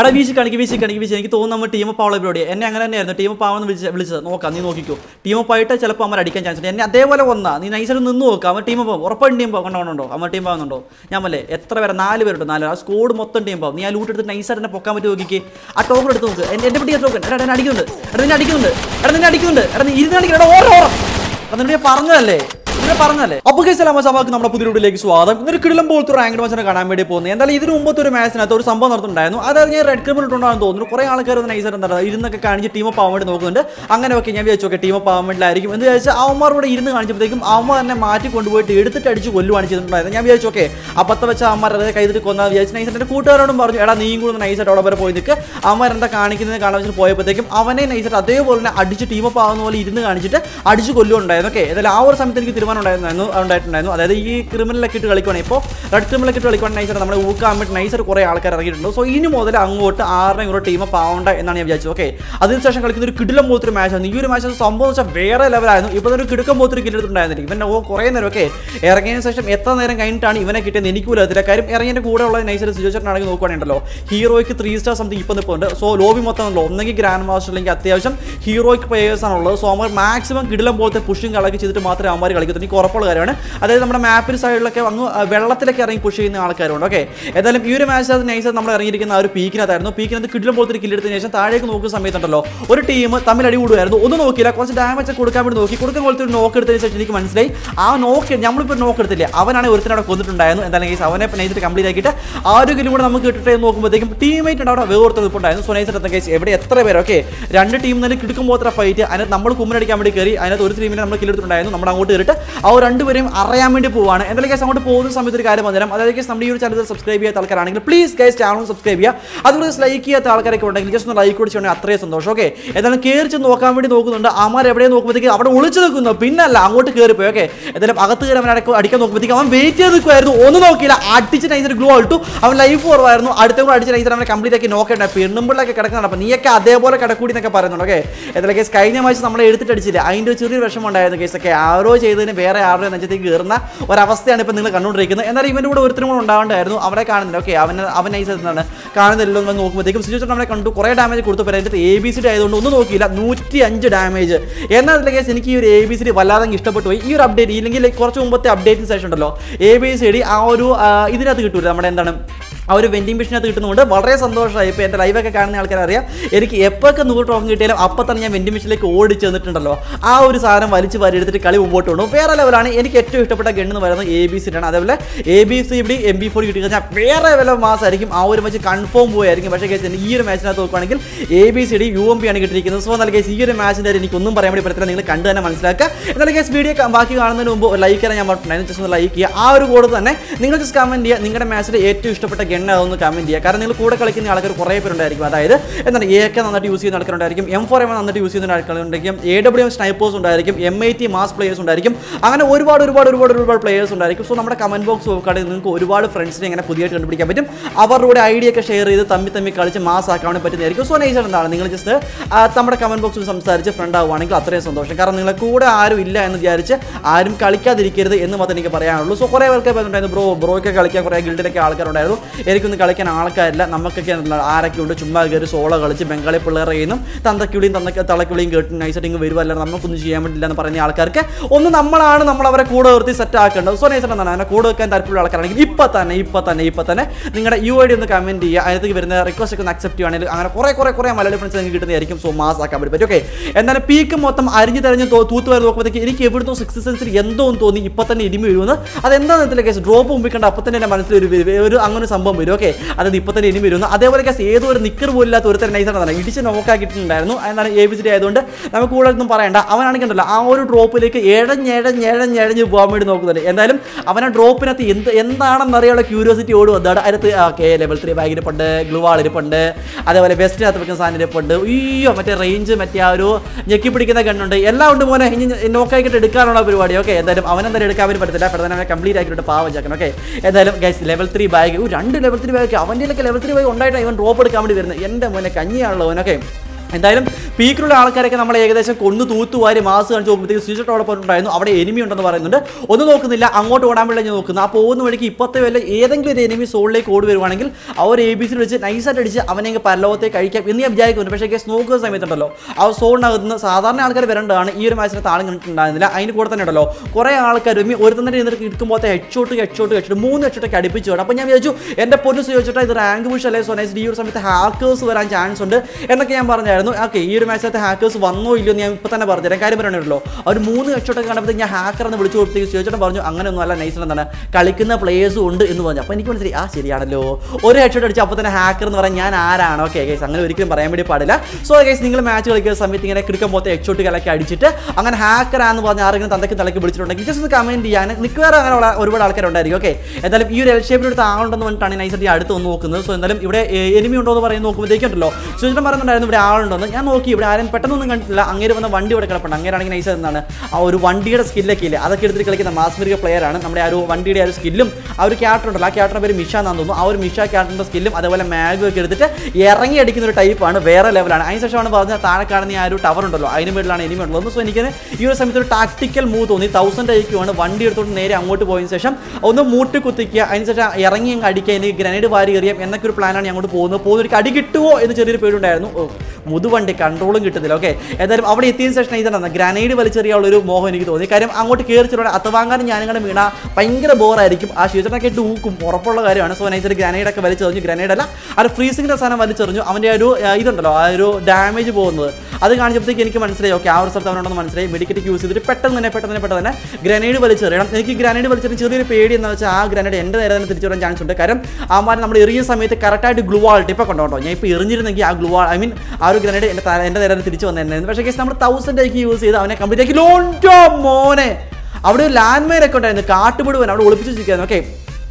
എടാ വീശി കാണിക്ക് വീശി കാണിക്ക് വീശി എനിക്ക് തോന്നുന്നു നമ്മൾ ടീം പാവുള്ള പരിപാടി എന്നെ അങ്ങനെ തന്നെയായിരുന്നു ടീം പാവെന്ന് വിളിച്ച് വിളിച്ചത് നോക്കാം നീ നോക്കിക്കോ ടീം പായിട്ട് ചിലപ്പോൾ അമ്മ അടിക്കാൻ ചാൻസ് ഉണ്ട് എന്നെ അതേപോലെ വന്നാ നീ നൈസായിട്ട് നിന്ന് നോക്കാം അവൻ ടീം പോകും ഉറപ്പായിട്ടും ടീം പോകും കണ്ടോണ്ടോ അവൻ ടീം പോകുന്നുണ്ടോ ഞാൻ മല്ലേ എത്ര പേരെ നാല് പേരുണ്ട് നാല് ആ സ്കോഡ് മൊത്തം ടീം പോകും നീ ആ ലൂട്ട് എടുത്ത് നൈസായിട്ട് എന്നെ പൊക്കാൻ പറ്റി നോക്കി ആ ടോക്കൺ എടുത്ത് നോക്ക് എൻ്റെ എന്റെ പിടിയ ടോക്കൺ എടാ എന്നെ അടിക്കുന്നുണ്ട് എടാ നിന്നെ അടിക്കുന്നുണ്ട് എടാ നിന്നെ അടിക്കുന്നുണ്ട് എടാ നീ ഇരുന്ന് അടിക്കുന്നുണ്ട് ഓരോ ഓരോ എന്നിട്ട് പറഞ്ഞതല്ലേ പിന്നെ പറഞ്ഞല്ലേ അപ്പോൾ കേസ് അമസാമാക്ക് നമ്മുടെ പുതിയ വീട്ടിലേക്ക് സ്വാഗതം ഇന്നൊരു കിടിലം പോലത്തെ റാങ്ക് റാങ്കഡ് മാച്ചിനെ കാണാൻ വേണ്ടി പോകുന്നത് എന്തായാലും ഇതിന് മുമ്പത്തെ ഒരു മാച്ചിനകത്ത് ഒരു സംഭവം നടത്തുന്നുണ്ടായിരുന്നു അതായത് ഞാൻ റെഡ് ക്രിമിൽ ഇട്ടുണ്ടാകുന്നു തോന്നുന്നു കുറേ ആൾക്കാർ ഒന്ന് നൈസർ എന്താ ഇരുന്നൊക്കെ കാണിച്ച് ടീം ഓഫ് ആവാൻ വേണ്ടി നോക്കുന്നുണ്ട് അങ്ങനെ ഒക്കെ ഞാൻ വിചാരിച്ചു ടീം ഓഫ് ആവാൻ വേണ്ടിയിലായിരിക്കും എന്ന് വിചാരിച്ചാൽ അവന്മാരോട് ഇരുന്ന് കാണിച്ചപ്പോഴത്തേക്കും അവന്മാർ തന്നെ മാറ്റി കൊണ്ടുപോയിട്ട് എടുത്തിട്ട് അടിച്ച് കൊല്ലുവാണ് ചെയ്തിട്ടുണ്ടായിരുന്നു ഞാൻ വിചാരിച്ചു ഓക്കെ അപ്പത്തെ വെച്ച അമ്മമാർ അതായത് കൈതിട്ട് കൊന്നാൽ വിചാരിച്ച് നൈസറിൻ്റെ കൂട്ടുകാരോടും പറഞ്ഞു എടാ നീയും കൂടെ നൈസായിട്ട് അവിടെ വരെ പോയി നിൽക്കുക അമ്മമാർ എന്താ കാണിക്കുന്നത് കാണാൻ വെച്ചാൽ പോയപ്പോഴത്തേക്കും അവനെ നൈസർ അതേപോലെ തന്നെ അടിച്ച് ടീം ഓഫ് ആവുന്ന പോലെ ഇരുന്ന് കാണിച്ചിട്ട് അടിച്ച് കൊല്ലുണ്ടായിരുന്നു ഓക്കെ ഏതായാലും ആ ഒരു സമയത്ത് എനിക്ക് തീരുമാനം തീരുമാനം ഉണ്ടായിരുന്നു ഉണ്ടായിട്ടുണ്ടായിരുന്നു അതായത് ഈ ക്രിമിനലൊക്കെ ഇട്ട് കളിക്കുവാണെങ്കിൽ ഇപ്പോൾ റെഡ് ക്രിമിനലൊക്കെ ഇട്ട് കളിക്കുവാൻ നൈസർ നമ്മുടെ ഊക്കാൻ വേണ്ടി നൈസർ കുറേ ആൾക്കാർ ഇറങ്ങിയിട്ടുണ്ട് സോ ഇനി മുതൽ അങ്ങോട്ട് ആറിനെ ഇങ്ങോട്ട് ടീം പാവണ്ട എന്നാണ് ഞാൻ വിചാരിച്ചത് ഓക്കെ അതിനുശേഷം കളിക്കുന്ന ഒരു കിടിലം പോലത്തൊരു മാച്ചാണ് ഈ ഒരു മാച്ച് സംഭവം വെച്ചാൽ വേറെ ലെവലായിരുന്നു ഇപ്പോൾ ഒരു കിടുക്കം പോലത്തൊരു കിട്ടിയിട്ടുണ്ടായിരുന്നില്ല ഇവൻ ഓ കുറേ നേരം ഓക്കെ ഇറങ്ങിയതിന് ശേഷം എത്ര നേരം കഴിഞ്ഞിട്ടാണ് ഇവനെ കിട്ടിയത് എനിക്കും അതിലെ കാര്യം ഇറങ്ങിയതിൻ്റെ കൂടെ ഉള്ള സിറ്റുവേഷൻ സിജോച്ചേട്ടനാണെങ്കിൽ നോക്കുകയാണെങ്കിലോ ഹീറോയ്ക്ക് ത്രീ സ്റ്റാർ സംതിങ് ഇപ്പം ഇപ്പോൾ ഉണ്ട് സോ ലോബി മൊത്തം ഉണ്ടല്ലോ ഒന്നെങ്കിൽ ഗ്രാൻഡ് മാസ്റ്റർ അല്ലെങ്കിൽ അത്യാവശ്യം ഹീറോയ്ക്ക് പ്ലേയേഴ്സാണുള്ളത് സോ അവർ മാക്സിമം കിടിലം പോലത്തെ പുഷിങ് കളക്ക് ചെയ്തിട്ട് മാത്രമേ അവന്മാർ കളിക്കത്തുള്ളൂ എനിക്ക് ഉറപ്പുള്ള കാര്യമാണ് അതായത് നമ്മുടെ മാപ്പിൻ സൈഡിലൊക്കെ അങ്ങ് വെള്ളത്തിലൊക്കെ ഇറങ്ങി പുഷ് ചെയ്യുന്ന ആൾക്കാരുണ്ട് ഓക്കെ ഏതായാലും ഈ ഒരു മാച്ച് അത് നൈസ് നമ്മൾ ഇറങ്ങിയിരിക്കുന്ന ആ ഒരു പീക്കിനകത്തായിരുന്നു പീക്കിനകത്ത് കിഡിലും പോലത്തെ കില്ലെടുത്തതിന് ശേഷം താഴേക്ക് നോക്കുന്ന സമയത്തുണ്ടല്ലോ ഒരു ടീം തമ്മിൽ അടി കൂടുമായിരുന്നു ഒന്നും നോക്കിയില്ല കുറച്ച് ഡാമേജ് ഒക്കെ കൊടുക്കാൻ വേണ്ടി നോക്കി കൊടുക്കാൻ പോലത്തെ ഒരു നോക്ക് എടുത്തതിന് ശേഷം എനിക്ക് മനസ്സിലായി ആ നോക്ക് നമ്മളിപ്പോൾ നോക്ക് എടുത്തില്ലേ അവനാണ് ഒരുത്തിനവിടെ കൊന്നിട്ടുണ്ടായിരുന്നു എന്തായാലും കേസ് അവനെ നൈസിട്ട് കംപ്ലീറ്റ് ആക്കിയിട്ട് ആ ഒരു കൂടെ നമുക്ക് കിട്ടട്ടെ എന്ന് നോക്കുമ്പോഴത്തേക്കും ടീമേറ്റ് അവിടെ വേറൊരുത്തർ നിൽപ്പുണ്ടായിരുന്നു സോ എന്താ കേസ് എവിടെ എത്ര പേര് ഓക്കെ രണ്ട് ടീം തന്നെ കിടക്കുമ്പോൾ അത്ര ഫൈറ്റ് അതിനകത്ത് നമ്മൾ കുമ്മനടിക്കാൻ വേണ്ടി കയറി അതിനകത്ത് ഒരു ടീമിനെ നമ്മൾ കിലെടുത്തിട്ടുണ്ടായിരുന്നു നമ്മൾ അങ്ങോട്ട് കയറിയിട്ട് ആ ഒരു രണ്ടുപേരും അറിയാൻ വേണ്ടി പോവാണ് എന്തായാലും കേസ് അങ്ങോട്ട് പോകുന്ന സമയത്ത് ഒരു കാര്യം വന്നേരം അതായത് കേസ് നമ്മുടെ ഈ ഒരു ചാനൽ സബ്സ്ക്രൈബ് ചെയ്യാത്ത ആൾക്കാരാണെങ്കിൽ പ്ലീസ് ഗൈസ് ചാനൽ സബ്സ്ക്രൈബ് ചെയ്യുക അതുപോലെ ലൈക്ക് ചെയ്യാത്ത ആൾക്കാരൊക്കെ ഉണ്ടെങ്കിൽ ജസ്റ്റ് ഒന്ന് ലൈക്ക് കുടിച്ചുണ്ടെങ്കിൽ അത്രയും സന്തോഷം ഓക്കെ എന്തായാലും കയറിച്ച് നോക്കാൻ വേണ്ടി നോക്കുന്നുണ്ട് ആമാർ എവിടെ നോക്കുമ്പോഴത്തേക്ക് അവിടെ ഒളിച്ചു നിൽക്കുന്നു പിന്നല്ല അങ്ങോട്ട് കയറി പോയി ഓക്കെ എന്തായാലും അകത്ത് കയറി അവൻ അടിക്കാൻ നോക്കുമ്പോഴത്തേക്ക് അവൻ വെയിറ്റ് ചെയ്ത് നിൽക്കുമായിരുന്നു ഒന്നും നോക്കിയില്ല അടിച്ച് നൈസർ ഗ്ലോ ഇട്ടു അവൻ ലൈഫ് കുറവായിരുന്നു അടുത്ത കൂടെ അടിച്ച് നൈസർ അവനെ കംപ്ലീറ്റ് ആക്കി നോക്കേണ്ട പെണ്ണുമ്പിള്ളൊക്കെ കിടക്കുന്നുണ്ട് അപ്പം നീയൊക്കെ അതേപോലെ കിടക്കൂടി എന്നൊക്കെ പറയുന്നുണ്ട് ഓക്കെ എന്തായാലും കേസ് കഴിഞ്ഞ മാസം നമ്മളെ എടുത്തിട്ട് അടിച്ചില്ല അതിൻ്റെ ചെറിയൊരു വിഷമം ഉണ്ടായിരുന്നു കേസൊക്കെ ആരോ ചെയ്തതിന് വേറെ ആരുടെ നെഞ്ചത്തേക്ക് കയറുന്ന ഒരവസ്ഥയാണ് ഇപ്പോൾ നിങ്ങൾ കണ്ടുകൊണ്ടിരിക്കുന്നത് എന്നാലും ഇവൻ്റെ കൂടെ ഒരുത്തരും കൂടെ ഉണ്ടാവേണ്ടായിരുന്നു അവനെ കാണുന്നില്ല ഓക്കെ അവൻ അവൻ ഐസ് എന്താണ് കാണുന്നില്ലല്ലോ എന്ന് നോക്കുമ്പോഴത്തേക്കും സിറ്റുവേഷൻ അവനെ കണ്ടു കുറേ ഡാമേജ് കൊടുത്തു പറയാൻ എ ബി സി ഡി ആയതുകൊണ്ട് ഒന്നും നോക്കിയില്ല നൂറ്റി അഞ്ച് ഡാമേജ് എന്നാൽ അതിലെ കേസ് എനിക്ക് ഈ ഒരു എ ബി സി ഡി വല്ലാതെ ഇഷ്ടപ്പെട്ടു പോയി ഈ ഒരു അപ്ഡേറ്റ് ഇല്ലെങ്കിൽ കുറച്ച് മുമ്പത്തെ അപ്ഡേറ്റിന് ശേഷം ഉണ്ടല്ലോ എ ബി സി ഡി ആ ഒരു ഇതിനകത്ത് കിട്ടൂല നമ്മുടെ എന്താണ് ആ ഒരു വെൻഡിങ് മെഷീനകത്ത് കിട്ടുന്നതുകൊണ്ട് വളരെ സന്തോഷമായി ഇപ്പോൾ എൻ്റെ ലൈവൊക്കെ കാണുന്ന ആൾക്കാരറിയാം എനിക്ക് എപ്പോഴൊക്കെ നൂറ് ടോക്കൺ കിട്ടിയാലും അപ്പം തന്നെ ഞാൻ വെൻഡിങ് മെഷീനിലേക്ക് ഓടി ചെന്നിട്ടുണ്ടല്ലോ ആ ഒരു സാധനം വലിച്ചു വാരി എടുത്തിട്ട് കളി മുമ്പോട്ട് കൊണ്ടു വേറെ ലെവലാണ് എനിക്ക് ഏറ്റവും ഇഷ്ടപ്പെട്ട ഗണ്ണെന്ന് പറയുന്നത് എ ബി സിയാണ് അതേപോലെ എ ബി സി ഇവിടെ എം ബി ഫോർ കിട്ടി കഴിഞ്ഞാൽ വേറെ വില മാസമായിരിക്കും ആ ഒരു മാച്ച് കൺഫേം പോയായിരിക്കും പക്ഷേ കേസ് ഈ ഒരു മാച്ചിനകത്ത് നോക്കുകയാണെങ്കിൽ A B C D U M P ആണ് കിട്ടിയിരിക്കുന്നത് സോ എന്നാൽ കേസ് ഈ ഒരു മാച്ചിൻ്റെ ഒന്നും പറയാൻ വേണ്ടി പറ്റത്തില്ല നിങ്ങൾ കണ്ടു തന്നെ മനസ്സിലാക്കുക എന്നാൽ കേസ് വീഡിയോ ബാക്കി കാണുന്നതിന് മുമ്പ് ലൈക്ക് ചെയ്യാൻ ഞാൻ പറഞ്ഞു ജസ്റ്റ് ലൈക്ക് ചെയ്യുക ആ ഒരു കൂടെ തന്നെ നിങ്ങൾ ജസ്റ്റ് കമൻറ്റ് ചെയ്യുക നിങ്ങളുടെ മാച്ചിൽ ഏറ്റവും ഇഷ്ടപ്പെട്ട ഗൺ എങ്ങനെ അതൊന്ന് കമൻറ്റ് ചെയ്യുക കാരണം നിങ്ങൾ കൂടെ കളിക്കുന്ന ആൾക്കാർ കുറേ പേരുണ്ടായിരിക്കും അതായത് എന്താണ് എ ഒക്കെ നന്നായിട്ട് യൂസ് ചെയ്യുന്ന ആൾക്കാരുണ്ടായിരിക്കും എം ഫോർ എം നന്നായിട്ട് യൂസ് ചെയ്യുന്ന ആൾക്കാരുണ്ടായിരിക്കും എ ഡബ്ല്യു എം സ്നൈപ്പേഴ്സ് ഉണ്ടായിരിക്കും M I T mass players ഉണ്ടായിരിക്കും അങ്ങനെ ഒരുപാട് ഒരുപാട് ഒരുപാട് ഒരുപാട് പ്ലേയേഴ്സ് ഉണ്ടായിരിക്കും സോ നമ്മുടെ കമൻറ്റ് ബോക്സ് നോക്കുകയാണെങ്കിൽ നിങ്ങൾക്ക് ഒരുപാട് ഫ്രണ്ട്സിനെ ഇങ്ങനെ പുതിയതായിട്ട് കണ്ടുപിടിക്കാൻ പറ്റും അവരുടെ ഐഡിയ ഒക്കെ ഷെയർ ചെയ്ത് തമ്മി തമ്മി കളിച്ച് മാസ് ആക്കാൻ വേണ്ടി പറ്റുന്നതായിരിക്കും സോ നൈസ് എന്താണ് നിങ്ങൾ ജസ്റ്റ് നമ്മുടെ കമൻറ്റ് ബോക്സിൽ സംസാരിച്ച് ഫ്രണ്ട് ആവുകയാണെങ്കിൽ അത്രയും സന്തോഷം കാരണം നിങ്ങളെ കൂടെ ആരും ഇല്ല എന്ന് വിചാരിച്ച് ആരും കളിക്കാതിരിക്കരുത് എന്ന് മാത്രം എനിക്ക് പറയാനുള്ളൂ സോ കുറേ ആൾക്കാർ പറഞ്ഞിട്ടുണ്ടായിരുന്നു ബ്രോ ബ്രോയ്ക്ക് കളിക്കാൻ കുറേ ഗിൽഡിലൊക്കെ ആൾക്കാരുണ്ടായിരുന്നു എനിക്കൊന്നും കളിക്കാൻ ആൾക്കാരില്ല നമുക്കൊക്കെ ആരൊക്കെ ഉണ്ട് ചുമ്മാ കയറി സോളോ കളിച്ച് ബംഗാളി പിള്ളേരെ കയ്യിൽ നിന്നും തന്തക്കിളിയും തന്ത തളക്കിളിയും കേട്ട് നൈസായിട്ട് ഇങ്ങ് വരുവല്ല നമുക്കൊന്നും ചെയ്യാൻ പറ്റില്ല എന്ന് പറയുന്ന ആൾക്കാർക്ക് ഒന്ന് നമ്മളാണ് നമ്മൾ അവരെ കൂടെ നിർത്തി സെറ്റ് ആക്കേണ്ടത് സോ നൈസായിട്ട് എന്താണ് അതിനെ കൂടെ വെക്കാൻ താല്പര്യമുള്ള ആൾക്കാരാണെങ്കിൽ ഇപ്പം തന്നെ ഇപ്പം തന്നെ ഇപ്പം തന്നെ നിങ്ങളുടെ യു ഐ ഡി ഒന്ന് കമൻറ്റ് ചെയ്യുക അതിനകത്ത് വരുന്ന റിക്വസ്റ്റ് ഒക്കെ ഒന്ന് അക്സെപ്റ്റ് ചെയ്യുകയാണെങ്കിൽ അങ്ങനെ കുറേ കുറേ കുറേ മലയാളി ഫ്രണ്ട്സ് എനിക്ക് കിട്ടുന്നതായിരിക്കും സോ മാസ് ആക്കാൻ പറ്റും ഓക്കെ എന്തായാലും പീക്ക് മൊത്തം അരിഞ്ഞ് തെരഞ്ഞ് തൂത്ത് വരെ നോക്കുമ്പോഴത്തേക്ക് എനിക്ക് എവിടുന്നോ സിക്സ് സെൻസിൽ എന്തോ തോന്നി ഇപ്പം തന്നെ ഇടിമി വരുമെന്ന് അത് എന്താണെന്ന് കേസ് ഡ്രോപ്പ് മുമ്പിക്കേണ്ട അപ്പൊ അപ്പം തന്നെ എൻ്റെ മനസ്സിൽ ഒരു ഒരു അങ്ങനെ സംഭവം സംഭവം വരും ഓക്കെ അതായത് ഇപ്പോൾ തന്നെ ഇനി വരുന്നു അതേപോലെ കേസ് ഏതോ ഒരു നിക്കർ ഒരു ഒരുത്തര നൈസാണ് തന്നെ ഇടിച്ച് നോക്കാക്കിയിട്ടുണ്ടായിരുന്നു എന്താണ് എ ബി സി ഡി ആയതുകൊണ്ട് നമുക്ക് കൂടുതലൊന്നും ഒന്നും പറയണ്ട അവനാണെങ്കിൽ ഉണ്ടല്ലോ ആ ഒരു ഡ്രോപ്പിലേക്ക് ഏഴഞ്ഞേഴഞ്ഞേഴഞ്ഞേഴഞ്ഞ് പോകാൻ വേണ്ടി നോക്കുന്നുണ്ട് എന്തായാലും അവൻ ആ ഡ്രോപ്പിനകത്ത് എന്ത് എന്താണെന്ന് അറിയാനുള്ള ക്യൂരിയോസിറ്റി ഓടും അതാണ് അതിനകത്ത് ഓക്കെ ലെവൽ ത്രീ ബാഗ് ഇരിപ്പുണ്ട് ഇരിപ്പുണ്ട് അതേപോലെ വെസ്റ്റിനകത്ത് വെക്കുന്ന സാധനം ഇരിപ്പുണ്ട് അയ്യോ മറ്റേ റേഞ്ച് മറ്റേ ആ ഒരു ഞെക്കി പിടിക്കുന്ന കണ്ണുണ്ട് എല്ലാം ഉണ്ട് മോനെ ഇനി നോക്കായിട്ട് എടുക്കാനുള്ള പരിപാടി ഓക്കെ എന്തായാലും അവനെന്തായാലും എടുക്കാൻ പറ്റത്തില്ല പെട്ടെന്ന് അവനെ കംപ്ലീറ്റ് ആക്കിയിട്ട് പാവം ചേക്കണം ഓക്കെ എന്തായാലും ഗൈസ് ലെവൽ ത്രീ ബാഗ് രണ്ട് ലെവൽ ത്രീ ബൈക്ക് അവൻ്റെ ലെവൽ ത്രീ വൈ ഉണ്ടായിട്ടാണ് ഇവൻ ഡ്രോപ്പ് എടുക്കാൻ വേണ്ടി വരുന്നത് എൻ്റെ മോനെ കഞ്ഞിയാണല്ലോ അവനൊക്കെ എന്തായാലും പീക്കിലുള്ള ആൾക്കാരൊക്കെ നമ്മൾ ഏകദേശം കൊണ്ടു തൂത്തുവാരി മാസ് കാണിച്ച് നോക്കുമ്പോഴത്തേക്ക് സ്വിച്ചിട്ടോടൊപ്പം ഉണ്ടായിരുന്നു അവിടെ എനിമി ഉണ്ടെന്ന് പറയുന്നുണ്ട് ഒന്നും നോക്കുന്നില്ല അങ്ങോട്ട് ഓടാൻ വേണ്ടി ഞാൻ നോക്കുന്നത് ആ പോകുന്ന വഴിക്ക് ഇപ്പോഴത്തെ വല്ല ഏതെങ്കിലും ഒരു എനിമി സോളിലേക്ക് ഓടി വരുവാണെങ്കിൽ അവർ എ ബി സിയിൽ വെച്ച് നൈസായിട്ട് അടിച്ച് അവനെ പരലോകത്തേക്ക് കഴിക്കാം എന്ന് ഞാൻ വിചാരിക്കുന്നുണ്ട് പക്ഷേ കേസ് നോക്കുന്ന സമയത്തുണ്ടല്ലോ ആ സോണിനകത്ത് നിന്ന് സാധാരണ ആൾക്കാർ വരേണ്ടതാണ് ഈ ഒരു മാച്ചിന് താളം കണ്ടിട്ടുണ്ടായിരുന്നില്ല അതിന് കൂടെ തന്നെ ഉണ്ടല്ലോ കുറേ ആൾക്കാർ ഒരു തന്നെ ഇരുന്നിട്ട് ഇരിക്കുമ്പോഴത്തെ ഹെഡ്ഷോട്ട് ഹെഡ്ഷോട്ട് ഹെഡ്ഷോട്ട് മൂന്ന് ഹെച്ചോട്ടൊക്കെ അടുപ്പിച്ച് വേണം അപ്പോൾ ഞാൻ വിചാരിച്ചു എൻ്റെ പൊന്നു ചോദിച്ചിട്ട് ഇത് റാങ്ക് പുഷ് അല്ലെങ്കിൽ സൊനൈസ് ഈ ഒരു സമയത്ത് ഹാക്കേഴ്സ് വരാൻ ചാൻസ് ഉണ്ട് എന്നൊക്കെ ഞാൻ പറഞ്ഞായിരുന്നു ഉണ്ടായിരുന്നു ഓക്കെ ഈ ഒരു മാച്ചിനകത്ത് ഹാക്കേഴ്സ് വന്നോ ഇല്ലയോ എന്ന് ഞാൻ ഇപ്പോൾ തന്നെ പറഞ്ഞു തരാം കാര്യം പറയണല്ലോ അവർ മൂന്ന് കക്ഷോട്ടൊക്കെ കണ്ടപ്പോൾ ഞാൻ ഹാക്കർ എന്ന് വിളിച്ചു കൊടുത്തേക്ക് ചോദിച്ചിട്ട് പറഞ്ഞു അങ്ങനെയൊന്നും അല്ല നൈസ് എന്താണ് കളിക്കുന്ന പ്ലേയേഴ്സും ഉണ്ട് എന്ന് പറഞ്ഞു അപ്പോൾ എനിക്ക് മനസ്സിലായി ആ ശരിയാണല്ലോ ഒരു ഹെഡ്ഷോട്ട് അടിച്ച് അപ്പോൾ തന്നെ ഹാക്കർ എന്ന് പറയാൻ ഞാൻ ആരാണ് ഓക്കെ ഗൈസ് അങ്ങനെ ഒരിക്കലും പറയാൻ വേണ്ടി പാടില്ല സോ ഗൈസ് നിങ്ങൾ മാച്ച് കളിക്കുന്ന സമയത്ത് ഇങ്ങനെ കിടക്കാൻ പോകത്തെ ഹെഡ്ഷോട്ട് കലക്കി അടിച്ചിട്ട് അങ്ങനെ ഹാക്കറാന്ന് പറഞ്ഞ് ആരെങ്കിലും തന്നെ തലക്ക് വിളിച്ചിട്ടുണ്ടെങ്കിൽ ജസ്റ്റ് ഒന്ന് കമൻറ്റ് ചെയ്യാൻ വേറെ അങ്ങനെ ഒരുപാട് ആൾക്കാരുണ്ടായിരിക്കും ഓക്കെ എന്തായാലും ഈ ഒരു എൽ ഷേപ്പിലെടുത്ത് ആളുണ്ടെന്ന് പറഞ്ഞിട്ടാണ് നൈസ് അടുത്ത് വന്ന് നോക്കുന്നത് സോ എന്തായാലും ഇവിടെ എനിമി ഉണ്ടോ എന്ന് പറയുന്നത് നോക്കുമ്പോഴത്തേക്കുണ്ടല്ലോ സുചിത്രം പറഞ്ഞിട്ടുണ്ടായിരുന്നു ഇവിടെ ആളുണ്ട് വന്ന് ഞാൻ നോക്കി ഇവിടെ ആരും പെട്ടെന്നൊന്നും കണ്ടിട്ടില്ല അങ്ങേര് വന്ന വണ്ടി ഇവിടെ കിടപ്പുണ്ട് അങ്ങേരാണെങ്കിൽ നൈസ് എന്നാണ് ആ ഒരു വണ്ടിയുടെ സ്കില്ലൊക്കെ ഇല്ലേ അതൊക്കെ എടുത്തിട്ട് കളിക്കുന്ന മാസ്മിരിക പ്ലെയർ ആണ് നമ്മുടെ ആ ഒരു വണ്ടിയുടെ ആ ഒരു സ്കില്ലും ആ ഒരു ക്യാരക്ടർ ഉണ്ടല്ലോ ആ ക്യാരക്ടറിൻ്റെ പേര് മിഷ എന്നാന്ന് തോന്നുന്നു ആ ഒരു മിഷ ക്യാരക്ടറിന്റെ സ്കില്ലും അതുപോലെ മാഗും ഒക്കെ എടുത്തിട്ട് ഇറങ്ങി അടിക്കുന്ന ഒരു ടൈപ്പാണ് വേറെ ലെവലാണ് അതിന് ശേഷമാണ് പറഞ്ഞ താഴെ കാണുന്ന ആ ഒരു ടവർ ഉണ്ടല്ലോ അതിന് വീട്ടിലാണ് എനിമി ഉള്ളത് സോ എനിക്ക് ഈ ഒരു സമയത്ത് ഒരു ടാക്ടിക്കൽ മൂവ് തോന്നി തൗസൻഡ് ആണ് വണ്ടി എടുത്തോണ്ട് നേരെ അങ്ങോട്ട് പോയതിന് ശേഷം ഒന്ന് മൂട്ടി കുത്തിക്കുക അതിന് ശേഷം ഇറങ്ങി അങ്ങ് അടിക്കുക എനിക്ക് ഗ്രനേഡ് വാരി എറിയാം എന്നൊക്കെ ഒരു പ്ലാനാണ് അങ്ങോട്ട് പോകുന്നത് പോകുന്ന ഒരു അടി കിട്ടുമോ എന്ന് ചെറിയൊരു പേരുണ്ടായിരുന്നു പുതുവണ്ടി കൺട്രോളും കിട്ടുന്നില്ല ഓക്കെ എന്തായാലും അവിടെ എത്തിയ ശേഷം ഇതാണ് ഗ്രാനൈഡ് വലിച്ചെറിയാനുള്ള ഒരു മോഹം എനിക്ക് തോന്നി കാര്യം അങ്ങോട്ട് കയറി ചെല്ലുവാൻ അത്തവാങ്ങാനും ഞാനിങ്ങനെ വീണ ഭയങ്കര ബോറായിരിക്കും ആ ഇട്ട് ഊക്കും ഉറപ്പുള്ള കാര്യമാണ് സോ നൈസൊരു ഗ്രാനൈഡൊക്കെ വലിച്ചെറിഞ്ഞു ഗ്രാനൈഡ് അല്ല ആ ഫ്രീസിങ്ങിൻ്റെ സാധനം വലിച്ചെറിഞ്ഞു അവൻ്റെ ഒരു ഇതുണ്ടല്ലോ ആ ഒരു ഡാമേജ് പോകുന്നത് അത് കാണിച്ചപ്പോഴത്തേക്ക് എനിക്ക് മനസ്സിലായി ഓക്കെ ആ ഒരു സ്ഥലത്ത് അവനുണ്ടെന്ന് മനസ്സിലായി മെഡിക്കറ്റ് യൂസ് ചെയ്തിട്ട് പെട്ടെന്ന് തന്നെ പെട്ടെന്ന് പെട്ടെന്ന് തന്നെ ഗ്രനേഡ് വലിച്ചെറിയണം എനിക്ക് ഗ്രനേഡ് വലിച്ചെറിയും ചെറിയൊരു പേടി എന്ന് വെച്ചാൽ ആ ഗ്രനേഡ് എൻ്റെ നേരെ തന്നെ തിരിച്ചു വരാൻ ചാൻസ് ഉണ്ട് കാരണം ആ മാറി നമ്മൾ എറിയുന്ന സമയത്ത് കറക്റ്റായിട്ട് ഗ്ലൂ ആൾ ടിപ്പൊക്കെ ഉണ്ടോ ഞാൻ ഇപ്പോൾ എറിഞ്ഞിരുന്നെങ്കിൽ ആ ഗ്ലൂ ഐ മീൻ ആ ഒരു ഗ്രനേഡ് എൻ്റെ എൻ്റെ നേരെ തിരിച്ചു വന്നിരുന്നു പക്ഷേ കേസ് നമ്മൾ തൗസൻഡ് ആയിക്ക് യൂസ് ചെയ്ത് അവനെ കംപ്ലീറ്റ് ലോൺ ടോ മോനെ അവിടെ ഒരു ലാൻഡ് മൈൻ ഒക്കെ ഉണ്ടായിരുന്നു കാട്ടുപിടുവൻ അവിടെ ഒളിപ്പിച്ചു വെച്ചിരിക്കുന്നു ഓക്കെ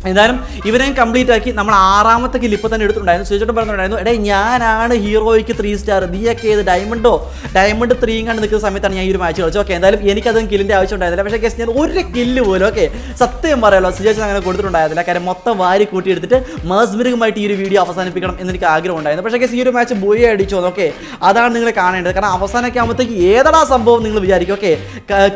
എന്തായാലും ഇവരെയും കംപ്ലീറ്റ് ആക്കി നമ്മൾ ആറാമത്തെ കിൽ ഇപ്പൊ തന്നെ എടുത്തിട്ടുണ്ടായിരുന്നു സുചേട്ടൻ പറഞ്ഞിട്ടുണ്ടായിരുന്നു എടേ ഞാനാണ് ഹീറോയ്ക്ക് ത്രീ സ്റ്റാർ ഒക്കെ ഏത് ഡയമണ്ടോ ഡയമണ്ട് ത്രീയും കണ്ട് നിൽക്കുന്ന സമയത്താണ് ഞാൻ ഈ ഒരു മാച്ച് കളിച്ചത് ഓക്കെ എന്തായാലും എനിക്കതും കില്ലിൻ്റെ ആവശ്യം ഉണ്ടായിരുന്നില്ല പക്ഷേ ഗസ് ഞാൻ ഒരു കില്ല് പോലും ഓക്കെ സത്യം പറയാലോ സുജേഷൻ അങ്ങനെ കൊടുത്തിട്ടുണ്ടായിരുന്നില്ല കാര്യം മൊത്തം വാരി എടുത്തിട്ട് മേസ്മിരുകുമായിട്ട് ഈ ഒരു വീഡിയോ അവസാനിപ്പിക്കണം എന്നെനിക്ക് ആഗ്രഹം ഉണ്ടായിരുന്നു പക്ഷേ ഗസ് ഈ ഒരു മാച്ച് ബോയി അടിച്ചോ ഓക്കെ അതാണ് നിങ്ങൾ കാണേണ്ടത് കാരണം അവസാനമൊക്കെ ആകുമ്പോഴത്തേക്ക് ഏതാ സംഭവം നിങ്ങൾ വിചാരിക്കും ഓക്കെ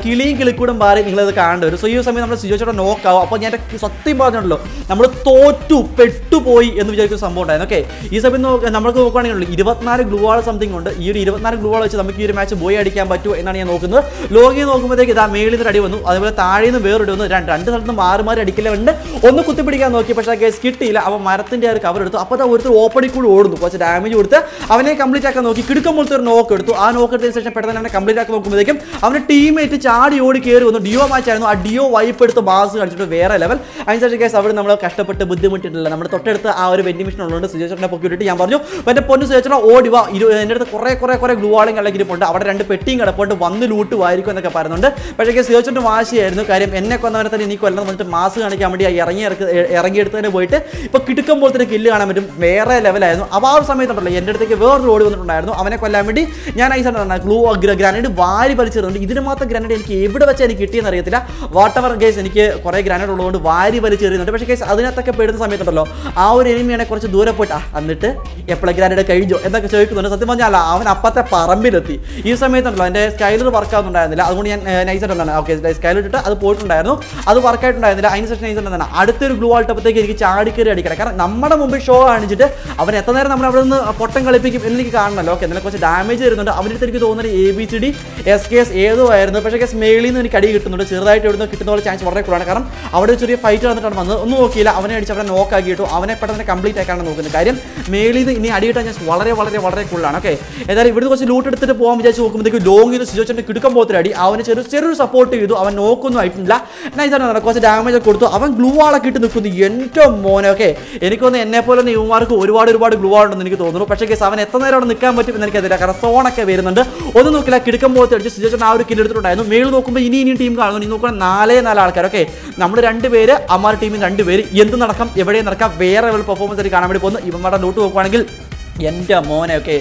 കിളിയും കിളിക്കൂടും മാറി നിങ്ങളത് കാണേണ്ടി വരും സോ ഈ സമയം നമ്മുടെ സുജേഷോടെ നോക്കാവും അപ്പോൾ ഞാൻ സത്യം പറഞ്ഞിട്ടുണ്ടല്ലോ ഉള്ളൂ നമ്മൾ തോറ്റു പെട്ടുപോയി എന്ന് വിചാരിക്കുന്ന സംഭവം ഉണ്ടായിരുന്നു ഓക്കെ ഈ സമയത്ത് നമുക്ക് നോക്കുകയാണെങ്കിൽ ഇരുപത്തിനാല് ഗ്ലൂവാൾ സംതിങ് ഉണ്ട് ഈ ഒരു ഇരുപത്തിനാല് ഗ്ലൂവാൾ വെച്ച് നമുക്ക് ഈ ഒരു മാച്ച് ബോയ് അടിക്കാൻ പറ്റുമോ എന്നാണ് ഞാൻ നോക്കുന്നത് ലോകി നോക്കുമ്പോഴത്തേക്ക് ഇതാ മേളിൽ നിന്ന് അടി വന്നു അതുപോലെ താഴെ നിന്ന് വേറൊരു വന്നു രണ്ട് രണ്ട് മാറി മാറി അടിക്കലുണ്ട് ഒന്ന് കുത്തിപ്പിടിക്കാൻ നോക്കി പക്ഷേ കേസ് കിട്ടിയില്ല അപ്പോൾ മരത്തിൻ്റെ ആ ഒരു കവർ എടുത്തു അപ്പോൾ ഒരു ഓപ്പണി കൂടി ഓടുന്നു കുറച്ച് ഡാമേജ് കൊടുത്ത് അവനെ കംപ്ലീറ്റ് ആക്കാൻ നോക്കി കിടുക്കം ഒരു നോക്ക് എടുത്തു ആ നോക്ക് എടുത്തതിന് ശേഷം പെട്ടെന്ന് അവനെ കംപ്ലീറ്റ് ആക്കി നോക്കുമ്പോഴേക്കും അവൻ്റെ ടീമേറ്റ് ചാടി ഓടി കയറി വന്നു ഡിയോ മാച്ച് ആയിരുന്നു ആ ഡിയോ വൈപ്പ് എടുത്ത് ബാസ് കളിച്ചിട്ട് വേറെ ലെവൽ അതിനുശേഷം കേസ് അവിടെ നമ്മൾ കഷ്ടപ്പെട്ട് ബുദ്ധിമുട്ടിയിട്ടില്ല നമ്മുടെ തൊട്ടടുത്ത് ആ ഒരു വെൻഡിങ് മെഷീൻ ഉള്ളതുകൊണ്ട് സുജേച്ചനെ പൊക്കി വിട്ടിട്ട് ഞാൻ പറഞ്ഞു എൻ്റെ പൊന്നു സുജേച്ചനെ ഓടിവ ഇരു എൻ്റെ അടുത്ത് കുറേ കുറേ കുറേ ഗ്ലൂ ആളും കിടക്കിരിപ്പുണ്ട് അവിടെ രണ്ട് പെട്ടിയും കിടപ്പുണ്ട് വന്ന് ലൂട്ടുമായിരിക്കും എന്നൊക്കെ പറയുന്നുണ്ട് പക്ഷേ സുജേച്ചൻ്റെ വാശിയായിരുന്നു കാര്യം എന്നെ കൊന്നവനെ തന്നെ എനിക്ക് കൊല്ലം വന്നിട്ട് മാസ് കാണിക്കാൻ വേണ്ടി ഇറങ്ങി ഇറങ്ങിയെടുത്തതിന് പോയിട്ട് ഇപ്പോൾ കിടക്കുമ്പോൾ തന്നെ കില്ല് കാണാൻ പറ്റും വേറെ ലെവലായിരുന്നു അപ്പോൾ ആ ഒരു സമയത്തുണ്ടല്ലോ എൻ്റെ അടുത്തേക്ക് വേറൊരു ഓടി വന്നിട്ടുണ്ടായിരുന്നു അവനെ കൊല്ലാൻ വേണ്ടി ഞാൻ ഐസാണ് ഗ്ലൂ ഗ്രാനേഡ് വാരി വലിച്ചിരുന്നുണ്ട് ഇതിന് മാത്രം ഗ്രാനേഡ് എനിക്ക് എവിടെ വെച്ചാൽ എനിക്ക് കിട്ടിയെന്ന് അറിയത്തില്ല വാട്ടവർ ഗേസ് എനിക്ക് കുറേ ഗ്രാനേഡ് ഉള്ളതുകൊണ്ട് വാരി വലിച്ചെറിയുന്നുണ്ട് പക്ഷേ കേസ് അതിനകത്തൊക്കെ പെടുന്ന സമയത്തുണ്ടല്ലോ ആ ഒരു എനിമിയാണെ കുറച്ച് ദൂരെ പോയിട്ട് എന്നിട്ട് ഞാനിവിടെ കഴിഞ്ഞു എന്നൊക്കെ ചോദിക്കുന്നുണ്ട് സത്യം പറഞ്ഞാൽ അവൻ അപ്പത്തെ പറമ്പിലെത്തി ഈ സമയത്തുണ്ടല്ലോ എൻ്റെ സ്കൈലർ വർക്ക് ആവുന്നുണ്ടായിരുന്നില്ല അതുകൊണ്ട് ഞാൻ നൈസായിട്ട് എന്താണ് ഓക്കെ സ്കൈലർ ഇട്ടിട്ട് അത് പോയിട്ടുണ്ടായിരുന്നു അത് വർക്കായിട്ടുണ്ടായിരുന്നില്ല അതിന് ശേഷം നൈസ് എന്താണ് അടുത്തൊരു ഗ്ലൂ ആൾട്ടപ്പത്തേക്ക് എനിക്ക് ചാടിക്കേറി അടിക്കണം കാരണം നമ്മുടെ മുമ്പിൽ ഷോ കാണിച്ചിട്ട് അവൻ എത്ര നേരം നമ്മൾ അവിടെ നിന്ന് പൊട്ടം കളിപ്പിക്കും എനിക്ക് കാണണമല്ലോ ഓക്കെ എന്നാലും കുറച്ച് ഡാമേജ് വരുന്നുണ്ട് അവൻ്റെ അടുത്ത് എനിക്ക് തോന്നുന്നത് A B C D S K S ഏതോ ആയിരുന്നു പക്ഷേ കേസ് മേളിൽ നിന്ന് എനിക്ക് അടി കിട്ടുന്നുണ്ട് ചെറുതായിട്ട് ഇവിടുന്ന് കിട്ടുന്ന ചാൻസ് വളരെ കൂടുതലാണ് കാരണം അവിടെ ചെറിയ ഫൈറ്റ് നടന്നിട്ടാണ് വന്നത് ഒന്നും നോക്കിയില്ല അവനെ അടിച്ച് അവനെ കിട്ടും അവനെ പെട്ടെന്ന് കംപ്ലീറ്റ് ആക്കാനാണ് നോക്കുന്നത് കാര്യം മേളിൽ നിന്ന് ഇനി അടിയിട്ടാൽ ഞാൻ വളരെ വളരെ വളരെ കൂടുതലാണ് ഓക്കെ ഏതായാലും ഇവിടുന്ന് കുറച്ച് ലൂട്ട് എടുത്തിട്ട് പോകാൻ വിചാരിച്ച് നോക്കുമ്പോഴത്തേക്കും ലോങ്ങിന് സിജോച്ചൻ്റെ കിടുക്കം പോകത്തിൽ അടി അവന് ചെറു ചെറിയൊരു സപ്പോർട്ട് ചെയ്തു അവൻ നോക്കൊന്നും ആയിട്ടില്ല നടക്കുക കുറച്ച് ഡാമേജ് ഒക്കെ കൊടുത്തു അവൻ ഗ്ലൂ ആളൊക്കെ ഇട്ട് നിൽക്കുന്നു എൻ്റെ മോനെ ഓക്കെ എനിക്കൊന്ന് എന്നെ പോലെ യുവമാർക്ക് ഒരുപാട് ഒരുപാട് ഗ്ലൂ ആളുണ്ടെന്ന് എനിക്ക് തോന്നുന്നു പക്ഷേ കേസ് അവൻ എത്ര നേരം അവിടെ നിൽക്കാൻ പറ്റും എന്ന് എനിക്കറിയില്ല കാരണം സോണൊക്കെ വരുന്നുണ്ട് ഒന്നും നോക്കില്ല കിടക്കം പോലത്തെ അടിച്ച് സിജോച്ചൻ ആ ഒരു കില്ലെടുത്തിട്ടുണ്ടായിരുന്നു മേളിൽ നോക്കുമ്പോൾ ഇനി ഇനി ടീം കാണുന്നു ഇനി നോക്കണം നാലേ നാല് ആൾക്കാർ ഓക്കെ നമ്മൾ രണ്ട് പേര് അമ്മാർ ടീമിൽ രണ്ടുപേര് എന്ത് നടക്കാം എവിടെ നടക്കാം വേറെ ലെവൽ പെർഫോമൻസ് ആയിട്ട് കാണാൻ വേണ്ടി പോകുന്നു ഇവന്മാരുടെ നോട്ട് നോക്കുവാണെങ്കിൽ എൻ്റെ മോനെ ഓക്കെ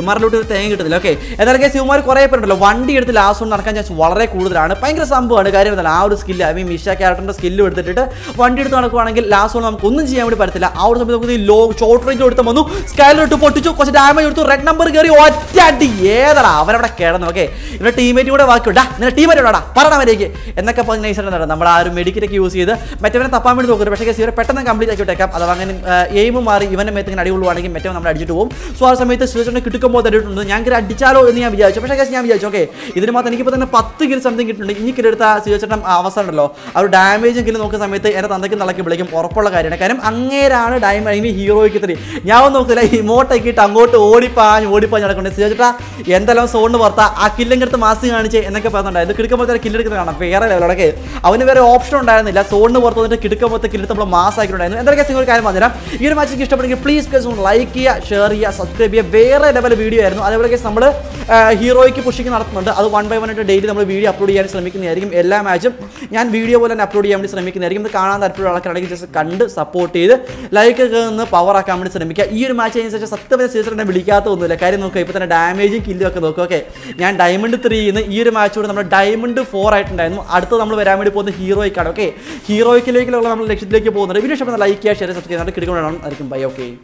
ഇമാറിലോട്ട് ഒരു തേങ്ങ കിട്ടുന്നില്ല ഓക്കെ എന്നാലും കേസ് ഇമാർ കുറേ പേരുണ്ടല്ലോ വണ്ടി എടുത്ത് ലാസ്റ്റ് കൊണ്ട് നടക്കാൻ ചാൻസ് വളരെ കൂടുതലാണ് ഭയങ്കര സംഭവമാണ് കാര്യം എന്നാൽ ആ ഒരു സ്കില്ല് ഐ മീൻ മിഷ ക്യാരക്ടറിൻ്റെ സ്കില്ല് എടുത്തിട്ട് വണ്ടി എടുത്ത് നടക്കുവാണെങ്കിൽ ലാസ്റ്റ് കൊണ്ട് നമുക്ക് ഒന്നും ചെയ്യാൻ വേണ്ടി പറ്റത്തില്ല ആ ഒരു സമയത്ത് നമുക്ക് ലോ ഷോർട്ട് റേഞ്ച് കൊടുത്ത് വന്നു ഇട്ട് പൊട്ടിച്ചു കുറച്ച് ഡാമേജ് എടുത്തു റെഡ് നമ്പർ കയറി ഒറ്റ അടി ഏതാടാ അവരവിടെ കിടന്നു ഓക്കെ ഇവിടെ ടീമേറ്റ് കൂടെ ബാക്കിയുണ്ടാ നിന്റെ ടീമേറ്റ് ഉണ്ടാ പറയണം അവരേക്ക് എന്നൊക്കെ പറഞ്ഞ് നൈസായിട്ട് നടന്നു നമ്മൾ ആ ഒരു മെഡിക്കറ്റൊക്കെ യൂസ് ചെയ്ത് മറ്റവനെ തപ്പാൻ വേണ്ടി നോക്കരുത് പക്ഷേ കേസ് ഇവരെ പെട്ടെന്ന് കംപ്ലീറ്റ് ആക്കി വിട്ടേക്കാം അഥവാ അങ്ങനെ എയിമ് മാറി ഇവനെ മേത്തിങ്ങനെ അടി കൊള്ളുവാണെങ്കിൽ മറ്റവൻ നമ്മൾ അടിച്ചിട്ട് പോകും സോ ആ സമയത്ത് ശ്രീചേട്ടനെ കിട്ടുമ്പോൾ തട്ടിയിട്ടുണ്ട് ഞാൻ കിരി അടിച്ചാലോ എന്ന് ഞാൻ വിചാരിച്ചു പക്ഷേ ഞാൻ വിചാരിച്ചു ഓക്കെ ഇതിന് മാത്രം എനിക്കിപ്പോൾ തന്നെ പത്ത് കിലോ സംതിങ് കിട്ടുന്നുണ്ട് ഇനി കിരെടുത്ത ശ്രീചേട്ടൻ അവസരം ഉണ്ടല്ലോ ആ ഒരു ഡാമേജ് കിരി നോക്കുന്ന സമയത്ത് എന്നെ തന്തയ്ക്ക് തളക്കി വിളിക്കും ഉറപ്പുള്ള കാര്യമാണ് കാരണം അങ്ങേരാണ് ഡൈം ഐ മീൻ ഹീറോയ്ക്ക് ഇത്തിരി ഞാൻ നോക്കില്ല നോക്കില്ല ഇട്ട് അങ്ങോട്ട് ഓടിപ്പാഞ്ഞ് ഓടിപ്പാഞ്ഞ് നടക്കുന്നത് ശ്രീചേട്ടാ എന്തെല്ലാം സോണിന് പുറത്താ ആ കില്ലിങ്ങടുത്ത് മാസ് കാണിച്ച് എന്നൊക്കെ പറഞ്ഞിട്ടുണ്ടായിരുന്നു കിടക്കുമ്പോൾ എടുക്കുന്ന കാണാം വേറെ ലെവലൊക്കെ അവന് വേറെ ഓപ്ഷൻ ഉണ്ടായിരുന്നില്ല സോണിന് പുറത്ത് വന്നിട്ട് കിടക്കുമ്പോൾ കില്ലെടുത്ത് നമ്മൾ മാസ് ആക്കിയിട്ടുണ്ടായിരുന്നു എന്തൊക്കെ സിംഗിൾ കാര്യം പറഞ്ഞുതരാം ഈ ഒരു മാച്ച് ഇഷ്ടപ്പെടുന്നെങ്കിൽ പ്ലീസ് പ്ലീസ് ലൈക്ക് ചെയ്യുക ഷെയർ ഷെയർ ചെയ്യുക സബ്സ്ക്രൈബ് ചെയ്യുക വേറെ ലെവൽ വീഡിയോ ആയിരുന്നു അതേപോലെ നമ്മൾ ഹീറോയ്ക്ക് പുഷിക്ക് നടത്തുന്നുണ്ട് അത് വൺ ബൈ വൺ ആയിട്ട് ഡെയിലി നമ്മൾ വീഡിയോ അപ്ലോഡ് ചെയ്യാൻ ശ്രമിക്കുന്നതായിരിക്കും എല്ലാ മാച്ചും ഞാൻ വീഡിയോ പോലെ തന്നെ അപ്ലോഡ് ചെയ്യാൻ വേണ്ടി ശ്രമിക്കുന്നതായിരിക്കും ഇത് കാണാൻ താല്പര്യമുള്ള ആൾക്കാരാണെങ്കിൽ ജസ്റ്റ് കണ്ട് സപ്പോർട്ട് ചെയ്ത് ലൈക്ക് നിന്ന് പവർ ആക്കാൻ വേണ്ടി ശ്രമിക്കുക ഈ ഒരു മാച്ച് കഴിഞ്ഞ ശേഷം സത്യം സീസൺ എന്നെ വിളിക്കാത്തൊന്നുമില്ല കാര്യം നോക്കുക ഇപ്പോൾ തന്നെ ഡാമേജും കില്ലും ഒക്കെ നോക്കുക ഓക്കെ ഞാൻ ഡയമണ്ട് ഇന്ന് ഈ ഒരു മാച്ച് കൂടെ നമ്മൾ ഡയമണ്ട് ഫോർ ആയിട്ടുണ്ടായിരുന്നു അടുത്ത് നമ്മൾ വരാൻ വേണ്ടി പോകുന്ന ഹീറോയ്ക്കാണ് ഓക്കെ ഹീറോയ്ക്കിലേക്കുള്ള നമ്മൾ ലക്ഷ്യത്തിലേക്ക് പോകുന്നുണ്ട് വീഡിയോ ഇഷ്ടപ്പെടുന്ന ലൈക്ക് ചെയ്യുക ഷെയർ സബ്സ്ക്രൈബ് ചെയ്യാൻ കിടക്കുന്നതാണ് ആയിരിക്കും ബൈ ഓക്കെ